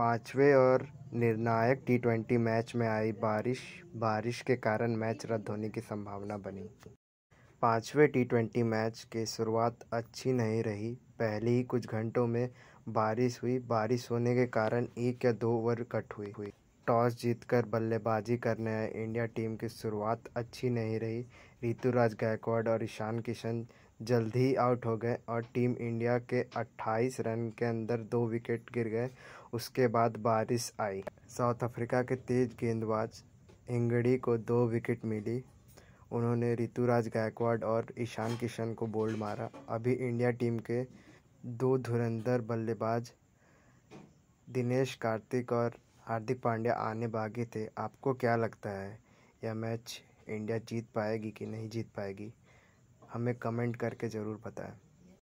पाँचवें और निर्णायक टी ट्वेंटी मैच में आई बारिश बारिश के कारण मैच रद्द होने की संभावना बनी पाँचवें टी ट्वेंटी मैच की शुरुआत अच्छी नहीं रही पहले ही कुछ घंटों में बारिश हुई बारिश होने के कारण एक या दो ओवर कट हुई हुई टॉस जीतकर बल्लेबाजी करने आए इंडिया टीम की शुरुआत अच्छी नहीं रही ऋतुराज गायकवाड़ और ईशान किशन जल्द ही आउट हो गए और टीम इंडिया के 28 रन के अंदर दो विकेट गिर गए उसके बाद बारिश आई साउथ अफ्रीका के तेज गेंदबाज इंगड़ी को दो विकेट मिली उन्होंने ऋतुराज गायकवाड़ और ईशान किशन को बोल्ड मारा अभी इंडिया टीम के दो धुरंधर बल्लेबाज दिनेश कार्तिक और हार्दिक पांड्या आने बागी थे आपको क्या लगता है यह मैच इंडिया जीत पाएगी कि नहीं जीत पाएगी हमें कमेंट करके ज़रूर बताएं